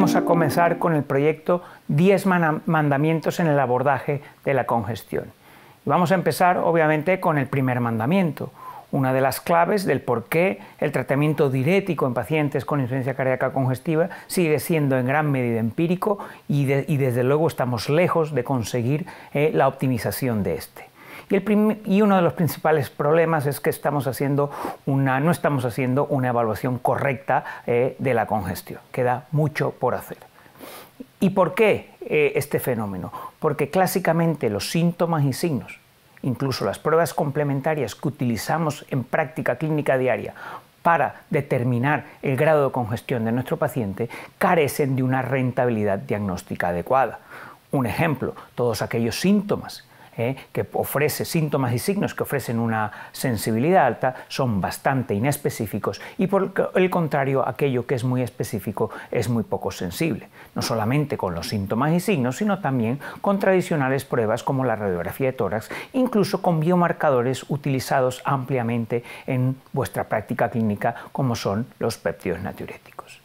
vamos a comenzar con el proyecto 10 mandamientos en el abordaje de la congestión. vamos a empezar obviamente con el primer mandamiento, una de las claves del por qué el tratamiento diurético en pacientes con insuficiencia cardíaca congestiva sigue siendo en gran medida empírico y, desde luego estamos lejos de conseguir eh, la optimización de este. Y, uno de los principales problemas es que estamos haciendo una, no estamos haciendo una evaluación correcta eh, de la congestión. Queda mucho por hacer. ¿Y por qué eh, este fenómeno? Porque clásicamente los síntomas y signos, incluso las pruebas complementarias que utilizamos en práctica clínica diaria para determinar el grado de congestión de nuestro paciente, carecen de una rentabilidad diagnóstica adecuada. Un ejemplo, todos aquellos síntomas ¿eh? que ofrece síntomas y signos que ofrecen una sensibilidad alta son bastante inespecíficos y por el contrario aquello que es muy específico es muy poco sensible, no solamente con los síntomas y signos, sino también con tradicionales pruebas como la radiografía de tórax, incluso con biomarcadores utilizados ampliamente en vuestra práctica clínica como son los péptidos natriuréticos.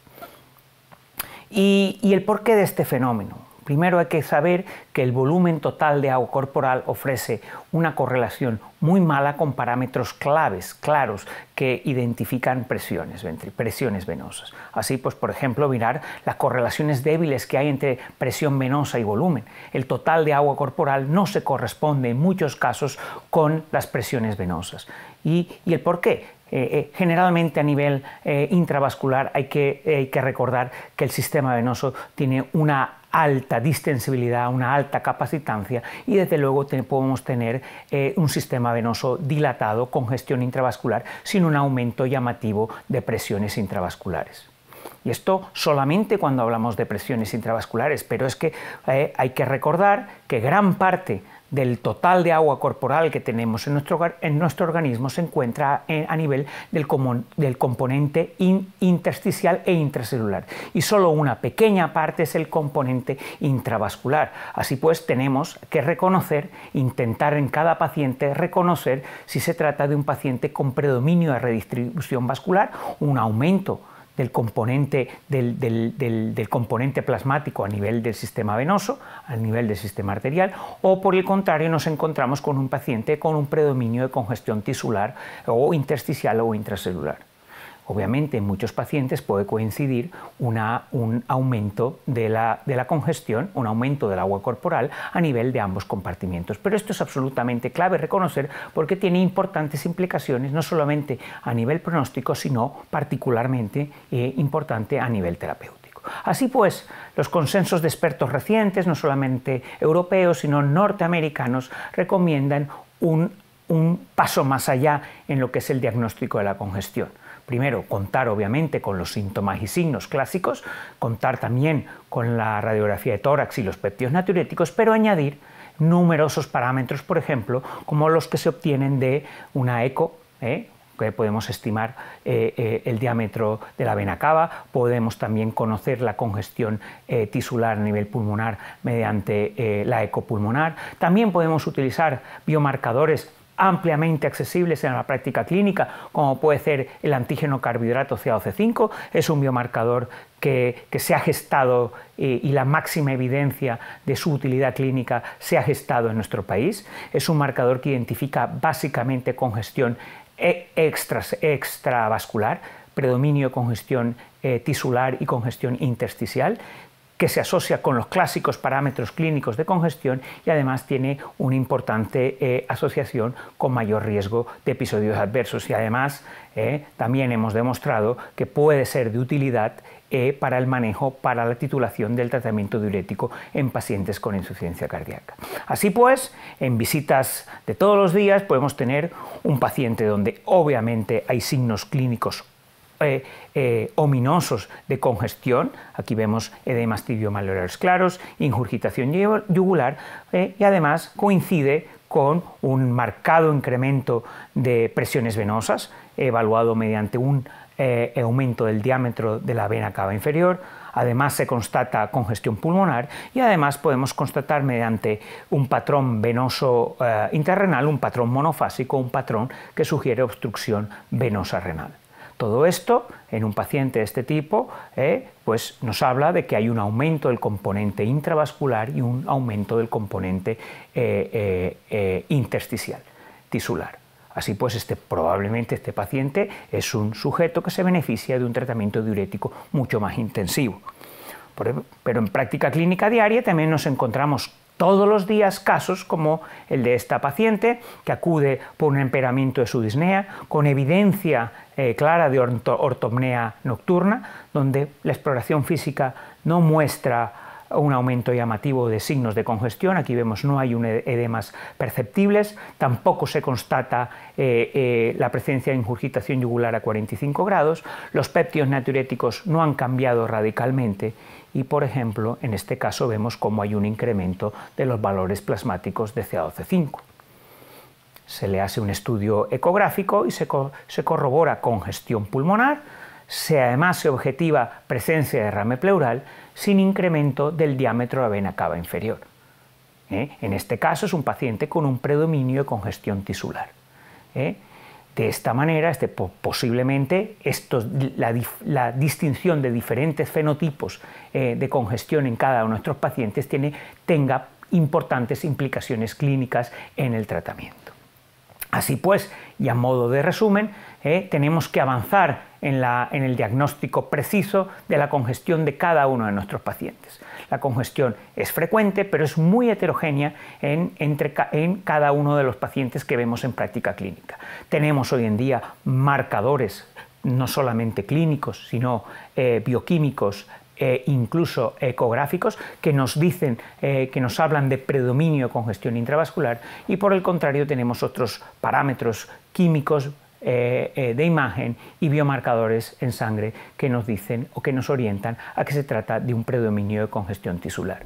Y, y el porqué de este fenómeno. Primero hay que saber que el volumen total de agua corporal ofrece una correlación muy mala con parámetros claves, claros, que identifican presiones, venosas. Así, pues, por ejemplo, mirar las correlaciones débiles que hay entre presión venosa y volumen. El total de agua corporal no se corresponde en muchos casos con las presiones venosas. y el por qué? Eh, eh, generalmente a nivel eh, intravascular hay que, recordar que el sistema venoso tiene una alta distensibilidad, una alta capacitancia y desde luego podemos tener un sistema venoso dilatado con gestión intravascular sin un aumento llamativo de presiones intravasculares. Y esto solamente cuando hablamos de presiones intravasculares, pero es que hay que recordar que gran parte del total de agua corporal que tenemos en nuestro, en nuestro organismo se encuentra eh, a nivel del, componente intersticial e intracelular y solo una pequeña parte es el componente intravascular. Así pues, tenemos que reconocer, intentar en cada paciente reconocer si se trata de un paciente con predominio de redistribución vascular, un aumento del componente, del, componente plasmático a nivel del sistema venoso, al nivel del sistema arterial, o por el contrario nos encontramos con un paciente con un predominio de congestión tisular o intersticial o intracelular. Obviamente en muchos pacientes puede coincidir un aumento de la, congestión, un aumento del agua corporal a nivel de ambos compartimientos. Pero esto es absolutamente clave reconocer porque tiene importantes implicaciones no solamente a nivel pronóstico, sino particularmente eh, importante a nivel terapéutico. Así pues, los consensos de expertos recientes, no solamente europeos, sino norteamericanos, recomiendan un, paso más allá en lo que es el diagnóstico de la congestión primero, contar obviamente con los síntomas y signos clásicos, contar también con la radiografía de tórax y los peptidos natriuréticos, pero añadir numerosos parámetros, por ejemplo, como los que se obtienen de una eco, ¿eh? que podemos estimar eh, eh, el diámetro de la vena cava, podemos también conocer la congestión tisular a nivel pulmonar mediante la eco pulmonar. también podemos utilizar biomarcadores ampliamente accesibles en la práctica clínica, como puede ser el antígeno carbohidrato CaOC5, es un biomarcador que, se ha gestado eh, y la máxima evidencia de su utilidad clínica se ha gestado en nuestro país. Es un marcador que identifica básicamente congestión eh, extravascular, predominio congestión eh, tisular y congestión intersticial, que se asocia con los clásicos parámetros clínicos de congestión y además tiene una importante eh, asociación con mayor riesgo de episodios adversos. Y además eh, también hemos demostrado que puede ser de utilidad eh, para el manejo, para la titulación del tratamiento diurético en pacientes con insuficiencia cardíaca. Así pues, en visitas de todos los días podemos tener un paciente donde obviamente hay signos clínicos eh, eh, ominosos de congestión, aquí vemos edemas tibiomalolares claros, injurgitación yugular, eh, y además coincide con un marcado incremento de presiones venosas, evaluado mediante un aumento del diámetro de la vena cava inferior, además se constata congestión pulmonar y además podemos constatar mediante un patrón venoso interrenal, un patrón monofásico, un patrón que sugiere obstrucción venosa renal. Todo esto en un paciente de este tipo eh, pues nos habla de que hay un aumento del componente intravascular y un aumento del componente eh, eh, intersticial, tisular. Así pues, este, probablemente este paciente es un sujeto que se beneficia de un tratamiento diurético mucho más intensivo. Pero en práctica clínica diaria también nos encontramos todos los días casos como el de esta paciente que acude por un empeoramiento de su disnea con evidencia eh, clara de ortopnea nocturna, donde la exploración física no muestra un aumento llamativo de signos de congestión. Aquí vemos no hay un e-, edemas perceptibles, tampoco se constata eh, eh, la presencia de injurgitación yugular a 45 grados, los péptidos natriuréticos no han cambiado radicalmente y, por ejemplo, en este caso vemos cómo hay un incremento de los valores plasmáticos de CA12-5 se le hace un estudio ecográfico y se, corrobora congestión pulmonar, se además se objetiva presencia de derrame pleural sin incremento del diámetro de la vena cava inferior. ¿eh? En este caso es un paciente con un predominio de congestión tisular. ¿eh? De esta manera, este, posiblemente la, distinción de diferentes fenotipos eh, de congestión en cada uno de nuestros pacientes tenga importantes implicaciones clínicas en el tratamiento. Así pues, y a modo de resumen, eh, tenemos que avanzar en, el diagnóstico preciso de la congestión de cada uno de nuestros pacientes. La congestión es frecuente, pero es muy heterogénea en, cada uno de los pacientes que vemos en práctica clínica. Tenemos hoy en día marcadores no solamente clínicos, sino eh, bioquímicos, eh, incluso ecográficos, que nos dicen, eh, que nos hablan de predominio de congestión intravascular, y por el contrario tenemos otros parámetros químicos eh, de imagen y biomarcadores en sangre que nos dicen o que nos orientan a que se trata de un predominio de congestión tisular.